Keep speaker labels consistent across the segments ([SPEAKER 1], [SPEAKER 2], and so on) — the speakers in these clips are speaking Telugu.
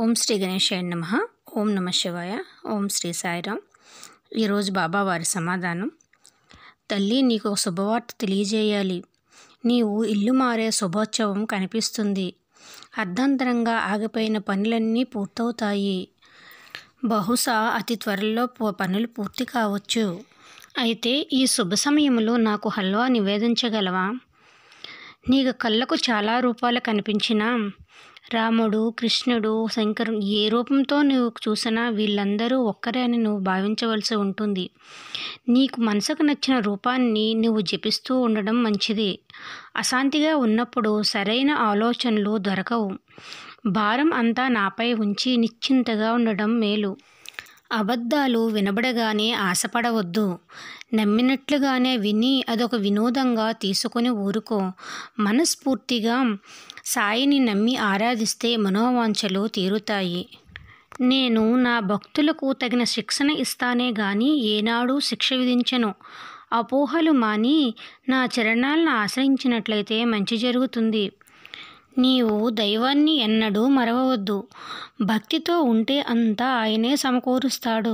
[SPEAKER 1] ఓం శ్రీ గణేశాయ నమ ఓం నమ శివాయ ఓం శ్రీ సాయిరామ్ ఈరోజు బాబావారి సమాధానం తల్లి నీకు ఒక శుభవార్త తెలియజేయాలి నీవు ఇల్లు మారే శుభోత్సవం కనిపిస్తుంది అర్ధంతరంగా ఆగిపోయిన పనులన్నీ పూర్తవుతాయి బహుశా అతి త్వరలో పనులు పూర్తి కావచ్చు అయితే ఈ శుభ సమయంలో నాకు హల్వా నివేదించగలవా నీకు కళ్ళకు చాలా రూపాలు కనిపించినా రాముడు కృష్ణుడు శంకరుడు ఏ రూపంతో నువ్వు చూసినా వీళ్ళందరూ ఒక్కరే అని నువ్వు భావించవలసి ఉంటుంది నీకు మనసుకు నచ్చిన రూపాన్ని నువ్వు జపిస్తూ ఉండడం మంచిది అశాంతిగా ఉన్నప్పుడు సరైన ఆలోచనలు దొరకవు భారం అంతా నాపై ఉంచి నిశ్చింతగా ఉండడం మేలు అబద్ధాలు వినబడగానే ఆశపడవద్దు నమ్మినట్లుగానే విని అదొక వినోదంగా తీసుకొని ఊరుకో మనస్ఫూర్తిగా సాయిని నమ్మి ఆరాధిస్తే మనోవాంఛలు తీరుతాయి నేను నా భక్తులకు తగిన శిక్షణ ఇస్తానే గాని ఏనాడు శిక్ష విధించను అపోహలు మాని నా చరణాలను ఆశ్రయించినట్లయితే మంచి జరుగుతుంది నీవు దైవాన్ని ఎన్నడూ మరవవద్దు భక్తితో ఉంటే అంతా ఆయనే సమకూరుస్తాడు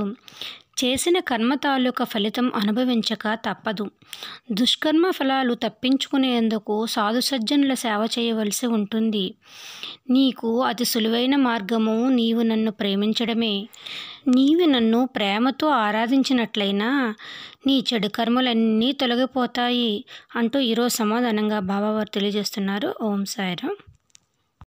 [SPEAKER 1] చేసిన కర్మ తాలూక ఫలితం అనుభవించక తప్పదు దుష్కర్మ ఫలాలు తప్పించుకునేందుకు సాధుసజ్జనుల సేవ చేయవలసి ఉంటుంది నీకు అతి సులువైన మార్గము నీవు నన్ను ప్రేమించడమే నీవు నన్ను ప్రేమతో ఆరాధించినట్లయినా నీ చెడు కర్మలన్నీ తొలగిపోతాయి అంటూ ఈరోజు సమాధానంగా బాబావారు తెలియజేస్తున్నారు ఓం సాయిరామ్